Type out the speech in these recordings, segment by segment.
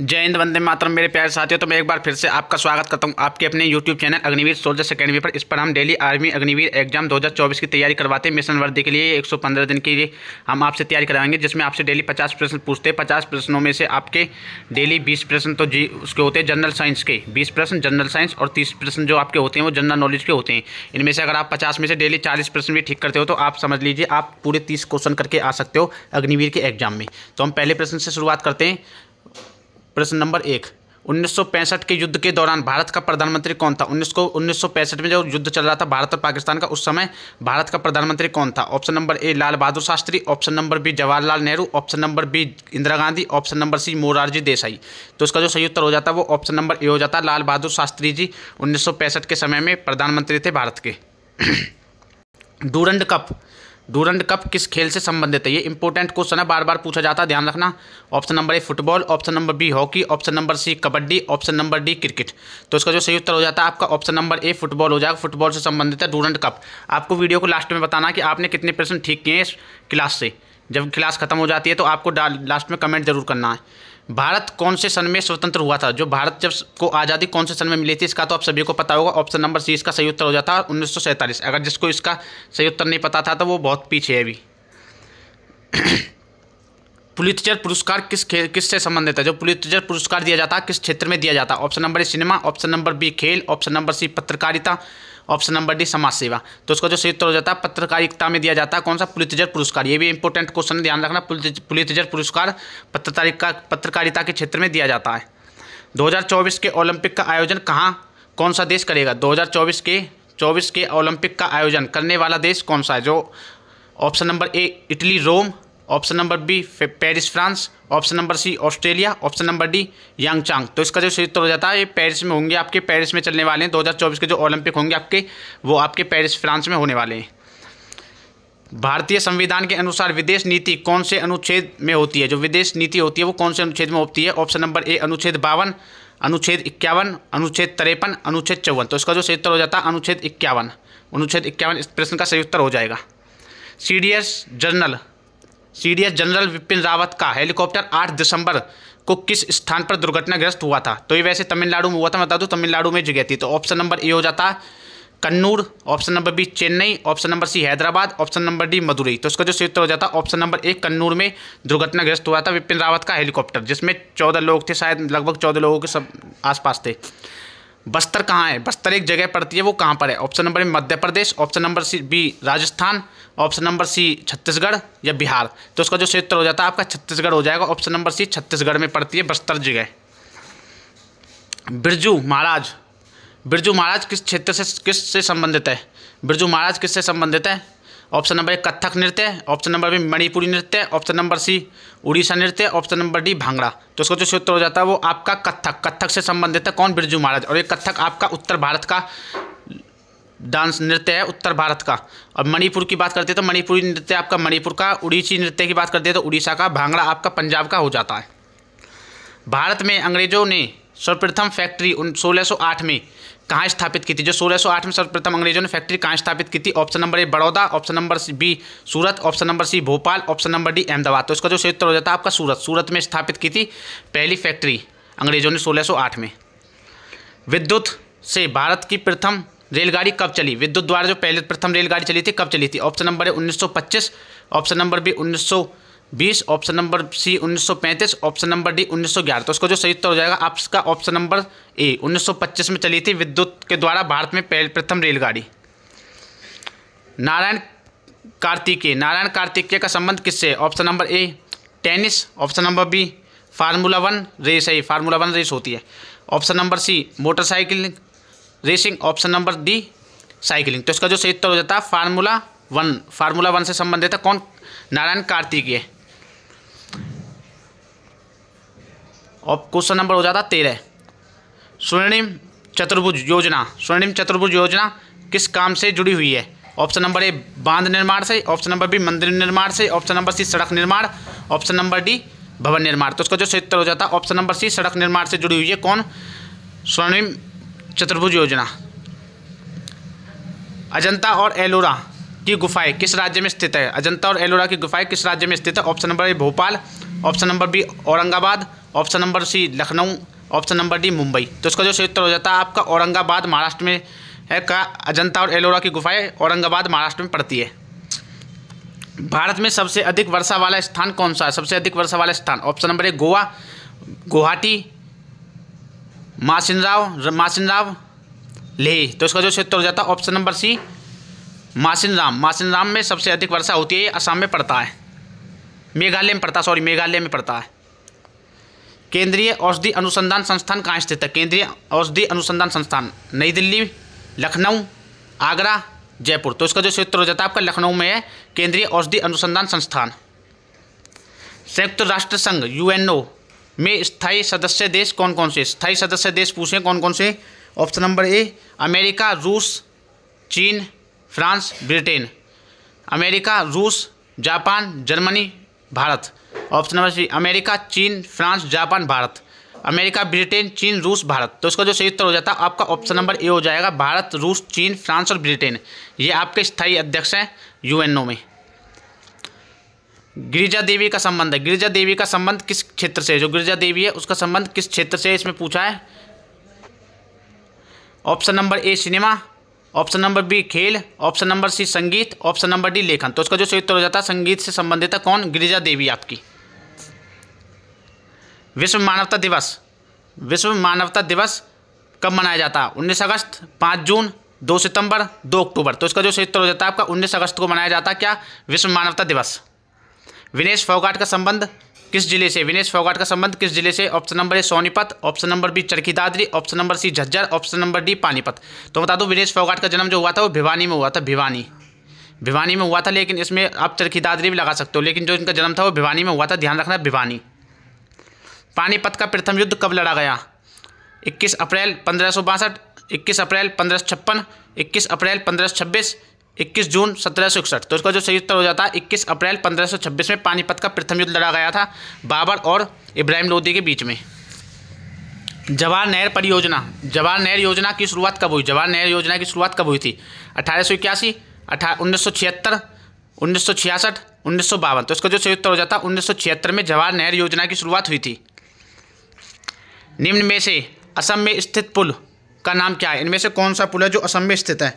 जय हिंद वंदे मातरम मेरे प्यारे साथियों तो मैं एक बार फिर से आपका स्वागत करता हूं आपके अपने YouTube channel Agniveer soldiers academy पर इस पर हम डेली आर्मी अग्निवीर एग्जाम 2024 की तैयारी करवाते हैं मिशन वर्दी के लिए 115 दिन के लिए हम आपसे तैयारी कराएंगे जिसमें आपसे डेली 50 प्रश्न पूछते हैं पचास प्रश्नों में से आपके डेली बीस प्रश्न तो जी उसके होते हैं जनरल साइंस के बीस प्रश्न जनरल साइंस और तीस प्रश्न जो आपके होते हैं वो जनरल नॉलेज के होते हैं इनमें से अगर आप पचास में से डेली चालीस प्रश्न भी ठीक करते हो तो आप समझ लीजिए आप पूरे तीस क्वेश्चन करके आ सकते हो अग्निवीर के एग्जाम में तो हम पहले प्रश्न से शुरुआत करते हैं प्रश्न नंबर एक 1965 के युद्ध के दौरान भारत का प्रधानमंत्री कौन था उन्नीस को उन्नीस में जो युद्ध चल रहा था भारत और पाकिस्तान का उस समय भारत का प्रधानमंत्री कौन था option number A Lal Bahadur Shastri option number B Jawaharlal Nehru option number B Indira Gandhi option number C Morarji Desai तो इसका जो सही उत्तर हो जाता है वो ऑप्शन नंबर ए हो जाता लाल बहादुर शास्त्री जी उन्नीस के समय में प्रधानमंत्री थे भारत के डूरंड कप डूरंड कप किस खेल से संबंधित है ये इंपॉर्टेंट क्वेश्चन है बार बार पूछा जाता है ध्यान रखना option number A football option number B hockey option number C kabaddi option number D cricket तो इसका जो सही उत्तर हो जाता है आपका ऑप्शन नंबर ए फुटबॉल हो जाएगा फुटबॉल से संबंधित है डूरंड कप आपको वीडियो को लास्ट में बताना कि आपने कितने प्रश्न ठीक किए हैं इस क्लास से जब क्लास खत्म हो जाती है तो आपको लास्ट में कमेंट जरूर करना है भारत कौन से सन में स्वतंत्र हुआ था जो भारत जब को आज़ादी कौन से सन में मिली थी इसका तो आप सभी को पता होगा ऑप्शन नंबर सी इसका सही उत्तर हो जाता है उन्नीस अगर जिसको इसका सही उत्तर नहीं पता था तो वो बहुत पीछे है अभी पुलितजर पुरस्कार किस किस से संबंधित है जो पुलितजर पुरस्कार दिया जाता है किस क्षेत्र में दिया जाता है option number A cinema option number B खेल ऑप्शन नंबर सी पत्रकारिता ऑप्शन नंबर डी समाज सेवा तो उसका जो सही हो जाता है पत्रकारिता में दिया जाता है कौन सा पुलितजर पुरस्कार ये भी इंपॉर्टेंट क्वेश्चन ध्यान रखना पुलितजर पुरस्कार पत्रकारिता पत्रकारिता के क्षेत्र में दिया जाता है 2024 के ओलंपिक का आयोजन कहाँ कौन सा देश करेगा 2024 के 24 के ओलंपिक का आयोजन करने वाला देश कौन सा है जो option number A Italy Rome option number B Paris France option number C Australia option number D Pyeongchang तो इसका जो सही उत्तर हो जाता है ये पेरिस में होंगे आपके पेरिस में चलने वाले हैं 2024 के जो ओलंपिक होंगे आपके वो आपके पेरिस फ्रांस में होने वाले हैं भारतीय संविधान के अनुसार विदेश नीति कौन से अनुच्छेद में होती है जो विदेश नीति होती है वो कौन से अनुच्छेद में होती है ऑप्शन नंबर ए अनुच्छेद बावन अनुच्छेद इक्यावन अनुच्छेद तिरपन अनुच्छेद चौवन तो इसका जो सही उत्तर हो जाता है अनुच्छेद इक्यावन अनुच्छेद इक्यावन इस प्रश्न का सही उत्तर हो जाएगा C D S general CDS general Vipin Rawat का हेलीकॉप्टर 8 दिसंबर को किस स्थान पर दुर्घटनाग्रस्त हुआ था तो ये वैसे तमिलनाडु में हुआ था बता दूँ तमिलनाडु में गई थी तो ऑप्शन नंबर ए हो जाता Kannur option number B Chennai option number C Hyderabad option number D Madurai तो इसका जो सूत्र हो जाता ऑप्शन नंबर एक कन्नूर में दुर्घटनाग्रस्त हुआ था विपिन रावत का हेलीकॉप्टर जिसमें चौदह लोग थे शायद लगभग चौदह लोगों के सब आसपास थे बस्तर कहाँ है बस्तर एक जगह पड़ती है वो कहाँ पर है option number A Madhya Pradesh option number C B Rajasthan option number C Chhattisgarh या बिहार तो उसका जो क्षेत्र हो जाता है आपका छत्तीसगढ़ हो जाएगा ऑप्शन नंबर सी छत्तीसगढ़ में पड़ती है बस्तर जगह बिरजू महाराज बिरजू महाराज किस क्षेत्र से किस से संबंधित है बिरजू महाराज किससे संबंधित है ऑप्शन नंबर एक कथक नृत्य ऑप्शन नंबर बी मणिपुरी नृत्य ऑप्शन नंबर सी उड़ीसा नृत्य ऑप्शन नंबर डी भांगड़ा तो उसका जो सूत्र हो जाता है वो आपका कथक कथक से संबंधित है कौन बिरजू महाराज और ये कथक आपका उत्तर भारत का डांस नृत्य है उत्तर भारत का और मणिपुर की बात करते हैं तो मणिपुरी नृत्य आपका मणिपुर का उड़ीसी नृत्य की बात करते हैं तो उड़ीसा का भांगड़ा आपका पंजाब का हो जाता है भारत में अंग्रेजों ने सर्वप्रथम फैक्ट्री उन आठ में कहाँ स्थापित की थी जो 1608 में सर्वप्रथम अंग्रेजों ने फैक्ट्री कहाँ स्थापित की थी option number A Baroda option number B Surat option number C Bhopal option number D Ahmedabad तो इसका जो सही उत्तर हो जाता है आपका सूरत सूरत में स्थापित की थी पहली फैक्ट्री अंग्रेजों ने सोलह में विद्युत से भारत की प्रथम रेलगाड़ी कब चली विद्युत द्वारा जो पहले प्रथम रेलगाड़ी चली थी कब चली थी option number A 1925 option number B 1925 बीस option number C 1935 option number D 1911 तो इसका जो सही उत्तर हो जाएगा आपका ऑप्शन नंबर ए 1925 में चली थी विद्युत के द्वारा भारत में पहले प्रथम रेलगाड़ी नारायण कार्तिकेय नारायण कार्तिकेय का संबंध किससे option number A tennis option number B formula one race है फार्मूला वन रेस होती है option number C motorcycle racing option number D cycling तो इसका जो सही उत्तर हो जाता है फार्मूला वन फार्मूला वन से संबंधित है कौन नारायण कार्तिकेय और क्वेश्चन नंबर हो जाता तेरह स्वर्णिम चतुर्भुज योजना स्वर्णिम चतुर्भुज योजना किस काम से जुड़ी हुई है ऑप्शन नंबर ए बांध निर्माण से ऑप्शन नंबर बी मंदिर निर्माण से ऑप्शन नंबर सी सड़क निर्माण ऑप्शन नंबर डी भवन निर्माण तो उसका जो सही उत्तर हो जाता है ऑप्शन नंबर सी सड़क निर्माण से जुड़ी हुई है कौन स्वर्णिम चतुर्भुज योजना अजंता और एलोरा की गुफाएं किस राज्य में स्थित है अजंता और एलोरा की गुफाएं किस राज्य में स्थित है option number A Bhopal option number B Aurangabad option number C Lucknow option number D Mumbai तो इसका जो सही उत्तर हो जाता है आपका औरंगाबाद महाराष्ट्र में है का अजंता और एलोरा की गुफाएं औरंगाबाद महाराष्ट्र में पड़ती है भारत में सबसे अधिक वर्षा वाला स्थान कौन सा है सबसे अधिक वर्षा वाला स्थान option number A Goa Guwahati Mawsynram Mawsynram Leh तो इसका जो क्षेत्र हो जाता है option number C Mawsynram Mawsynram में सबसे अधिक वर्षा होती है असम में पड़ता है मेघालय में पड़ता सॉरी मेघालय में पड़ता है केंद्रीय औषधि अनुसंधान संस्थान कहाँ स्थित है केंद्रीय औषधि अनुसंधान संस्थान नई दिल्ली लखनऊ आगरा जयपुर तो इसका जो क्षेत्र हो जाता है आपका लखनऊ में है केंद्रीय औषधि अनुसंधान संस्थान संयुक्त राष्ट्र संघ यूएनओ में स्थायी सदस्य देश कौन कौन से स्थायी सदस्य देश पूछे कौन कौन से ऑप्शन नंबर ए अमेरिका रूस चीन फ्रांस ब्रिटेन अमेरिका रूस जापान जर्मनी भारत ऑप्शन नंबर सी अमेरिका चीन फ्रांस जापान भारत अमेरिका ब्रिटेन चीन रूस भारत तो इसका जो सही उत्तर हो जाता है आपका ऑप्शन नंबर ए हो जाएगा भारत रूस चीन फ्रांस और ब्रिटेन ये आपके स्थायी अध्यक्ष हैं यूएनओ में गिरिजा देवी का संबंध है गिरिजा देवी का संबंध किस क्षेत्र से जो गिरिजा देवी है उसका संबंध किस क्षेत्र से इसमें पूछा है option number A cinema option number B खेल ऑप्शन नंबर सी संगीत ऑप्शन नंबर डी लेखन तो इसका जो सही उत्तर हो जाता है संगीत से संबंधित है कौन गिरिजा देवी आपकी विश्व मानवता दिवस विश्व मानवता दिवस कब मनाया जाता है उन्नीस अगस्त पाँच जून दो सितंबर दो अक्टूबर तो इसका जो सही उत्तर हो जाता है आपका उन्नीस अगस्त को मनाया जाता है क्या विश्व मानवता दिवस विनेश फोगाट का संबंध किस जिले से विनेश फोगाट का संबंध किस जिले से option number A Sonipat option number B Charkhi Dadri option number C Jhajjar option number D Panipat तो बता दो विनेश फोगाट का जन्म जो हुआ था वो भिवानी में हुआ था भिवानी भिवानी में हुआ था लेकिन इसमें आप चरखी दादरी भी लगा सकते हो लेकिन जो इनका जन्म था वो भिवानी में हुआ था ध्यान रखना भिवानी पानीपत का प्रथम युद्ध कब लड़ा गया इक्कीस अप्रैल पंद्रह सौ बासठ इक्कीस अप्रैल पंद्रह सौ छप्पन इक्कीस अप्रैल पंद्रह सौ छब्बीस इक्कीस जून सत्रह तो इसका जो सही उत्तर हो जाता है इक्कीस अप्रैल 1526 में पानीपत का प्रथम युद्ध लड़ा गया था बाबर और इब्राहिम लोदी के बीच में जवाहर नहर परियोजना जवाहर नहर योजना की शुरुआत कब हुई जवाहर नहर योजना की शुरुआत कब हुई थी अठारह सौ इक्यासी अठारह उन्नीस सौ छिहत्तर उन्नीस सौ छियासठ उन्नीस सौ बावन तो इसका जो सही उत्तर हो जाता है उन्नीस सौ छिहत्तर में जवाहर नहर योजना की शुरुआत हुई थी निम्न में से असम में स्थित पुल का नाम क्या है इनमें से कौन सा पुल है जो असम में स्थित है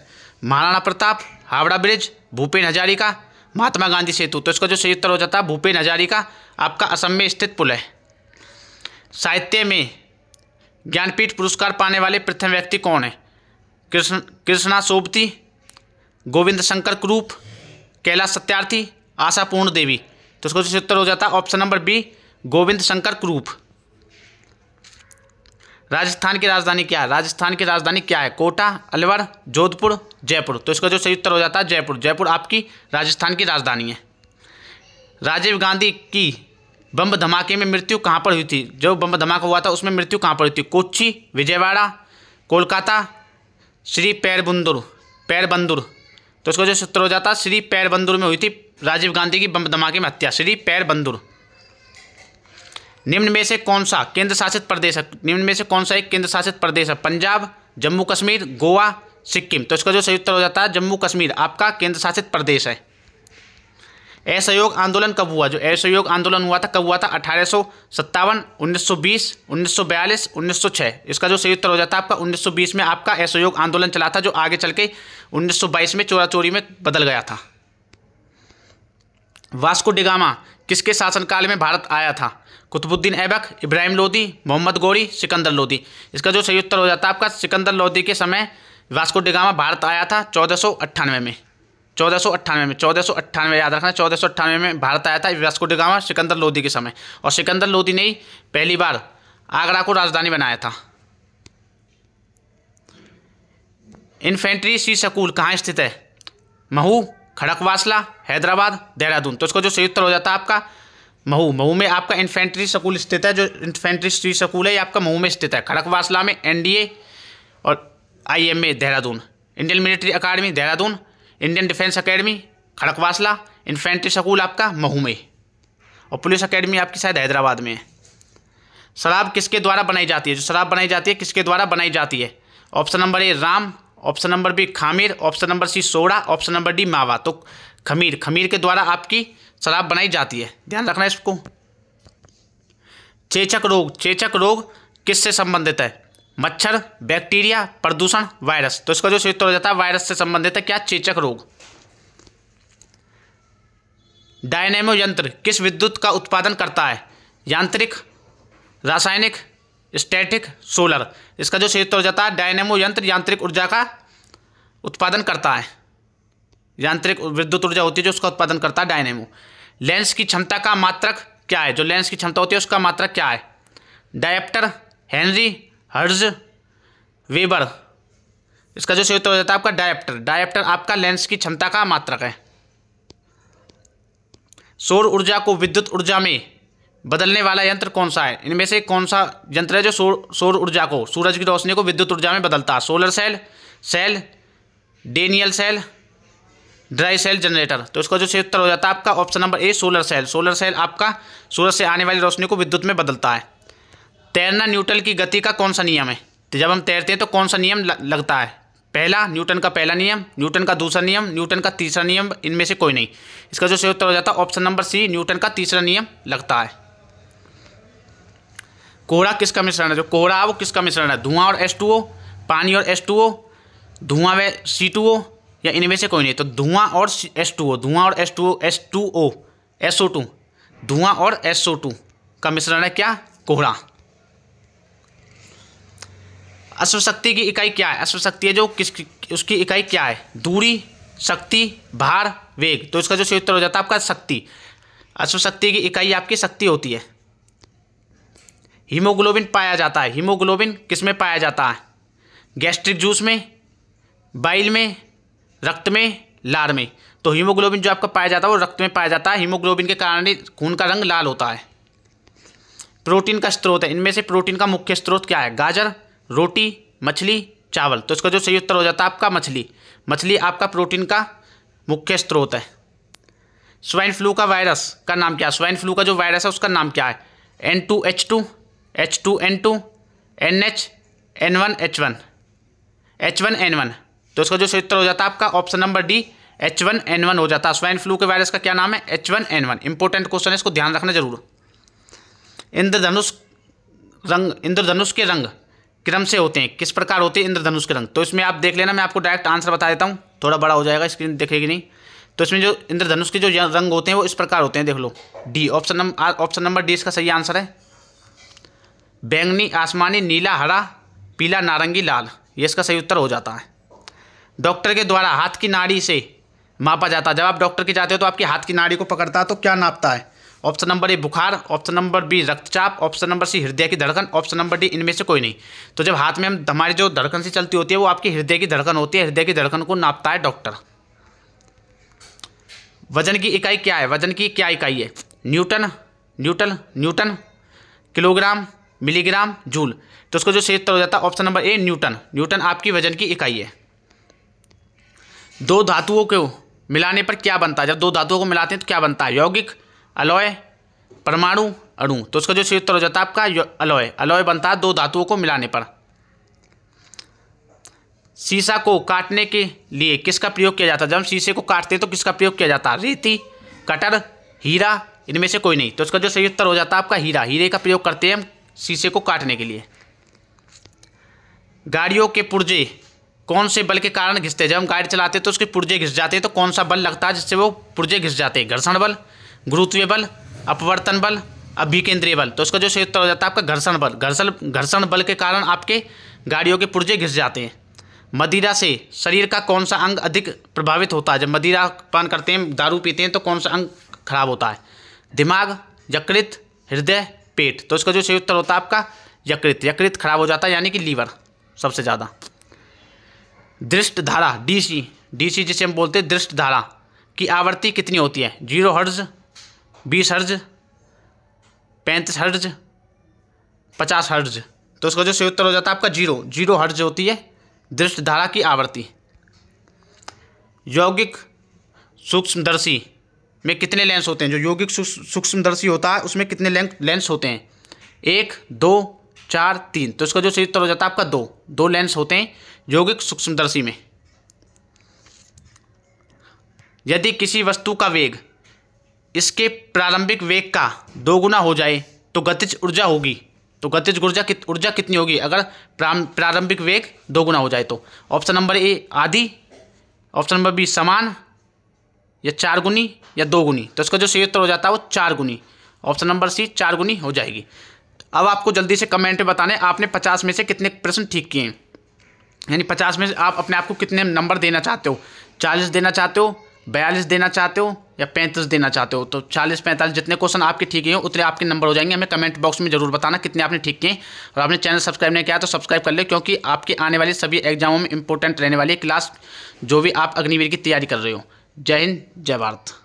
महाराणा प्रताप हावड़ा ब्रिज भूपेन हजारिका महात्मा गांधी सेतु तो इसका जो सही उत्तर हो जाता है भूपेन हजारिका आपका असम में स्थित पुल है साहित्य में ज्ञानपीठ पुरस्कार पाने वाले प्रथम व्यक्ति कौन है कृष्ण कृष्णा सोबती गोविंद शंकर क्रूप कैलाश सत्यार्थी आशा पूर्ण देवी तो इसका जो उत्तर हो जाता है option number B Govind Shankar Kurup Rajasthan की राजधानी क्या है राजस्थान की राजधानी क्या है कोटा अलवर जोधपुर जयपुर तो इसका जो सही उत्तर हो जाता है जयपुर जयपुर आपकी राजस्थान की राजधानी है राजीव गांधी की बम धमाके में मृत्यु कहाँ पर हुई थी जो बम धमाका हुआ था उसमें मृत्यु कहाँ पर हुई थी कोच्ची विजयवाड़ा कोलकाता श्री पैरबंदुर पैरबंदुर तो इसका जो सूत्र हो जाता श्री पैरबंदुर में हुई थी राजीव गांधी की बम धमाके में हत्या श्री पैरबंदुर निम्न में से कौन सा केंद्र शासित प्रदेश है निम्न में से कौन सा एक केंद्र शासित प्रदेश है पंजाब जम्मू कश्मीर गोवा सिक्किम तो इसका जो सही उत्तर हो जाता है जम्मू कश्मीर आपका केंद्र शासित प्रदेश है असहयोग आंदोलन कब हुआ जो असहयोग आंदोलन हुआ था कब हुआ था अठारह सौ सत्तावन उन्नीस सौ बीस उन्नीस सौ बयालीस उन्नीस सौ छः इसका जो सही उत्तर हो जाता है आपका उन्नीस सौ बीस में आपका असहयोग आंदोलन चला था जो आगे चल के उन्नीस सौ बाईस में चोरा चोरी में बदल गया था वास्को डिगामा किसके शासनकाल में भारत आया था कुतुबुद्दीन ऐबक इब्राहिम लोधी मोहम्मद गोरी सिकंदर लोदी इसका जो सही उत्तर हो जाता है आपका सिकंदर लोदी के समय वास्को डिगामा भारत आया था चौदह में चौदह सौ अट्ठानवे में चौदह सौ अट्ठानवे याद रखना चौदह सौ अट्ठानवे में भारत आया था वास्को डिगामा सिकंदर लोदी के समय और सिकंदर लोधी ने ही पहली बार आगरा को राजधानी बनाया था इन्फेंट्री सी स्कूल कहाँ स्थित है महू खड़कवासला हैदराबाद देहरादून तो इसका जो सही उत्तर हो जाता है आपका महू महू में आपका इन्फेंट्री स्कूल स्थित है जो इन्फेंट्री स्कूल है ये आपका महू में स्थित है खड़कवासला में एनडीए और IMA Dehradun Indian military academy Dehradun Indian defence academy Khadakwasla infantry school आपका महू में और पुलिस अकेडमी आपकी शायद हैदराबाद में है शराब किसके द्वारा बनाई जाती है जो शराब बनाई जाती है किसके द्वारा बनाई जाती है option number A rum option number B खामिर option number C soda option number D मावा तो खमीर खमीर के द्वारा आपकी शराब बनाई जाती है ध्यान रखना इसको चेचक रोग चेचक रोग किससे संबंधित है मच्छर बैक्टीरिया प्रदूषण वायरस तो इसका जो उत्तर हो जाता है वायरस से संबंधित है क्या चेचक रोग डायनेमो यंत्र किस विद्युत का उत्पादन करता है यांत्रिक रासायनिक स्टैटिक सोलर इसका जो उत्तर हो जाता है डायनेमो यंत्र यांत्रिक ऊर्जा का उत्पादन करता है यांत्रिक विद्युत ऊर्जा होती है जो उसका उत्पादन करता है डायनेमो लेंस की क्षमता का मात्रक क्या है जो लेंस की क्षमता होती है उसका मात्रक क्या है डायप्टर हेनरी हर्ज वेबर इसका जो संयुक्त हो जाता है आपका डायप्टर डायप्टर आपका लेंस की क्षमता का मात्रक है सौर ऊर्जा को विद्युत ऊर्जा में बदलने वाला यंत्र कौन सा है इनमें से कौन सा यंत्र है जो सौर ऊर्जा को सूरज की रोशनी को विद्युत ऊर्जा में बदलता है solar cell cell Daniel cell dry cell generator तो इसका जो सही उत्तर हो जाता है आपका option number A solar cell solar cell आपका सूरज से आने वाली रोशनी को विद्युत में बदलता है तैरना न्यूटन की गति का कौन सा नियम है तो जब हम तैरते हैं तो कौन सा नियम लगता है पहला न्यूटन का पहला नियम न्यूटन का दूसरा नियम न्यूटन का तीसरा नियम इनमें से कोई नहीं इसका जो सही उत्तर हो जाता है ऑप्शन नंबर सी न्यूटन का तीसरा नियम लगता है कोहरा किसका मिश्रण है जो कोहरा है वो किसका मिश्रण है धुआं और एस पानी और एस धुआं व सी या इनमें से कोई नहीं तो धुआं और एस टू ओ धुआं और S two O S two O S O two धुआं और एस ओ टू का मिश्रण है क्या कोहरा अश्वशक्ति की इकाई क्या है अश्वशक्ति है जो किस उसकी इकाई क्या है दूरी शक्ति भार वेग तो इसका जो सही उत्तर हो जाता है आपका शक्ति अश्वशक्ति की इकाई आपकी शक्ति होती है हीमोग्लोबिन पाया जाता है हीमोग्लोबिन किस में पाया जाता है गैस्ट्रिक जूस में बाइल में रक्त में लार में तो हीमोग्लोबिन जो आपका पाया जाता है वो रक्त में पाया जाता है हीमोग्लोबिन के कारण ही खून का रंग लाल होता है प्रोटीन का स्रोत है इनमें से प्रोटीन का मुख्य स्रोत क्या है गाजर रोटी मछली चावल तो इसका जो सही उत्तर हो जाता है आपका मछली मछली आपका प्रोटीन का मुख्य स्रोत है स्वाइन फ्लू का वायरस का नाम क्या है स्वाइन फ्लू का जो वायरस है उसका नाम क्या है N two H two H two N two N H N one H one H one N one तो इसका जो सही उत्तर हो जाता है आपका option number D H one N one हो जाता है स्वाइन फ्लू के वायरस का क्या नाम है H one N one important question है इसको ध्यान रखना जरूर इंद्रधनुष रंग इंद्रधनुष के रंग क्रम से होते हैं किस प्रकार होते हैं इंद्रधनुष के रंग तो इसमें आप देख लेना मैं आपको डायरेक्ट आंसर बता देता हूँ थोड़ा बड़ा हो जाएगा स्क्रीन देखेगी नहीं तो इसमें जो इंद्रधनुष के जो रंग होते हैं वो इस प्रकार होते हैं देख लो D option number option number D इसका सही आंसर है बैंगनी आसमानी नीला हरा पीला नारंगी लाल ये इसका सही उत्तर हो जाता है डॉक्टर के द्वारा हाथ की नाड़ी से मापा जाता है जब आप डॉक्टर के जाते हो तो आपकी हाथ की नाड़ी को पकड़ता है तो क्या नापता है ऑप्शन नंबर ए बुखार ऑप्शन नंबर बी रक्तचाप ऑप्शन नंबर सी हृदय की धड़कन ऑप्शन नंबर डी इनमें से कोई नहीं तो जब हाथ में हम हमारी जो धड़कन से चलती होती है वो आपकी हृदय की धड़कन होती है हृदय की धड़कन को नापता है डॉक्टर वजन की इकाई क्या है वजन की क्या इकाई है newton newton newton kilogram milligram joule तो उसका जो क्षेत्र हो जाता है option number A newton newton आपकी वजन की इकाई है दो धातुओं को मिलाने पर क्या बनता है जब दो धातुओं को मिलाते हैं तो क्या बनता है यौगिक अलॉय परमाणु अणु तो उसका जो उत्तर हो जाता है आपका अलॉय अलॉय बनता है दो धातुओं को मिलाने पर शीशा को काटने के लिए किसका प्रयोग किया जाता है जब हम शीशे को काटते हैं तो किसका प्रयोग किया जाता है रेती कटर हीरा इनमें से कोई नहीं तो उसका जो सही उत्तर हो जाता है आपका हीरा हीरे का प्रयोग करते हैं हम शीशे को काटने के लिए गाड़ियों के पुर्जे कौन से बल के कारण घिसते हैं जब हम गाड़ी चलाते हैं तो उसके पुर्जे घिस जाते हैं तो कौन सा बल लगता है जिससे वो पुर्जे घिस जाते हैं घर्षण बल गुरुत्वीय बल अपवर्तन बल अभिकेंद्रीय बल तो उसका जो सही उत्तर हो जाता है आपका घर्षण बल घर्षण घर्षण बल के कारण आपके गाड़ियों के पुर्जे घिस जाते हैं मदिरा से शरीर का कौन सा अंग अधिक प्रभावित होता है जब मदिरा पान करते हैं दारू पीते हैं तो कौन सा अंग खराब होता है दिमाग यकृत हृदय पेट तो उसका जो सही उत्तर होता है आपका यकृत यकृत खराब हो जाता है यानी कि लीवर सबसे ज़्यादा दृष्ट धारा डीसी डीसी जिसे हम बोलते हैं दृष्ट धारा की आवृत्ति कितनी होती है जीरो हर्ज बीस हर्ज पैंतीस हर्ज पचास हर्ज तो उसका जो सही उत्तर हो जाता है आपका जीरो जीरो हर्ज होती है दृष्ट धारा की आवृत्ति यौगिक सूक्ष्मदर्शी में कितने लेंस होते हैं जो यौगिक सूक्ष्मदर्शी होता है उसमें कितने लेंस होते हैं एक दो चार तीन तो इसका जो सही उत्तर हो जाता है आपका दो दो लेंस होते हैं यौगिक सूक्ष्मदर्शी में यदि किसी वस्तु का वेग इसके प्रारंभिक वेग का दो गुना हो जाए तो गतिज ऊर्जा होगी तो गतिज ऊर्जा कित ऊर्जा कितनी होगी अगर प्रारंभिक वेग दो गुना हो जाए तो ऑप्शन नंबर ए आधी ऑप्शन नंबर बी समान या चार गुनी या दो गुनी तो इसका जो सही उत्तर हो जाता है वो चार गुनी ऑप्शन नंबर सी चार गुनी हो जाएगी अब आपको जल्दी से कमेंट में बताने आपने पचास में से कितने प्रश्न ठीक किए हैं यानी पचास में से आप अपने आप को कितने नंबर देना चाहते हो चालीस देना चाहते हो बयालीस देना चाहते हो या पैंतीस देना चाहते हो तो चालीस पैंतालीस जितने क्वेश्चन आपके ठीक हैं उतने आपके नंबर हो जाएंगे हमें कमेंट बॉक्स में जरूर बताना कितने आपने ठीक किए और आपने चैनल सब्सक्राइब नहीं किया तो सब्सक्राइब कर ले क्योंकि आपके आने वाले सभी एग्जामों में इंपॉर्टेंट रहने वाली क्लास जो भी आप अग्निवीर की तैयारी कर रहे हो जय हिंद जय भारत